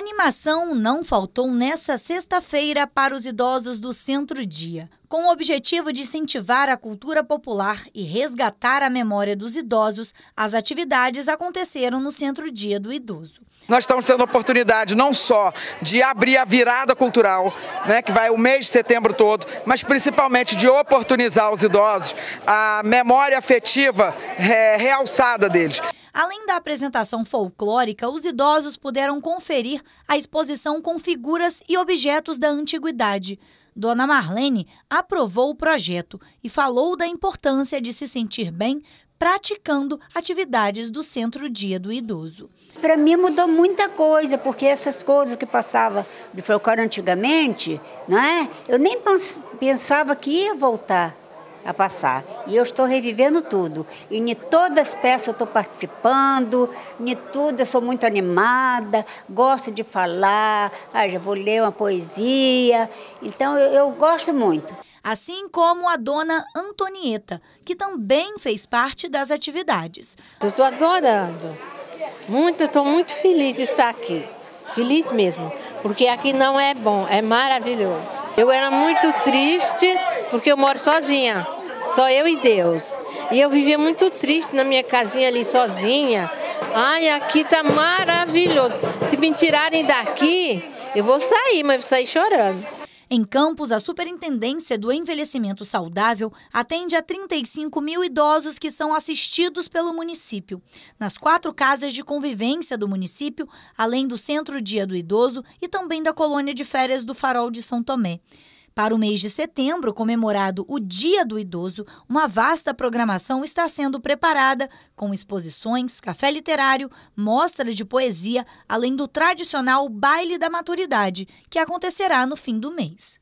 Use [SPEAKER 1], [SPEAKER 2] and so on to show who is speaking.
[SPEAKER 1] Animação não faltou nessa sexta-feira para os idosos do Centro Dia, com o objetivo de incentivar a cultura popular e resgatar a memória dos idosos, as atividades aconteceram no Centro Dia do Idoso.
[SPEAKER 2] Nós estamos tendo a oportunidade não só de abrir a virada cultural, né, que vai o mês de setembro todo, mas principalmente de oportunizar os idosos a memória afetiva é, realçada deles.
[SPEAKER 1] Além da apresentação folclórica, os idosos puderam conferir a exposição com figuras e objetos da antiguidade. Dona Marlene aprovou o projeto e falou da importância de se sentir bem praticando atividades do Centro Dia do Idoso.
[SPEAKER 3] Para mim mudou muita coisa, porque essas coisas que passava de folclore antigamente, não é? Eu nem pensava que ia voltar a passar. E eu estou revivendo tudo. E em todas as peças eu estou participando, em tudo eu sou muito animada, gosto de falar, ah, já vou ler uma poesia. Então eu, eu gosto muito. Assim como a dona Antonieta, que também fez parte das
[SPEAKER 4] atividades. Estou adorando. Muito, estou muito feliz de estar aqui. Feliz mesmo, porque aqui não é bom, é maravilhoso. Eu era muito triste porque eu moro sozinha. Só eu e Deus. E eu vivia muito triste na minha casinha ali sozinha. Ai, aqui tá maravilhoso. Se me tirarem daqui, eu vou sair, mas vou sair chorando. Em Campos, a Superintendência
[SPEAKER 1] do Envelhecimento Saudável atende a 35 mil idosos que são assistidos pelo município. Nas quatro casas de convivência do município, além do Centro Dia do Idoso e também da Colônia de Férias do Farol de São Tomé. Para o mês de setembro, comemorado o Dia do Idoso, uma vasta programação está sendo preparada, com exposições, café literário, mostra de poesia, além do tradicional Baile da Maturidade, que acontecerá no fim do mês.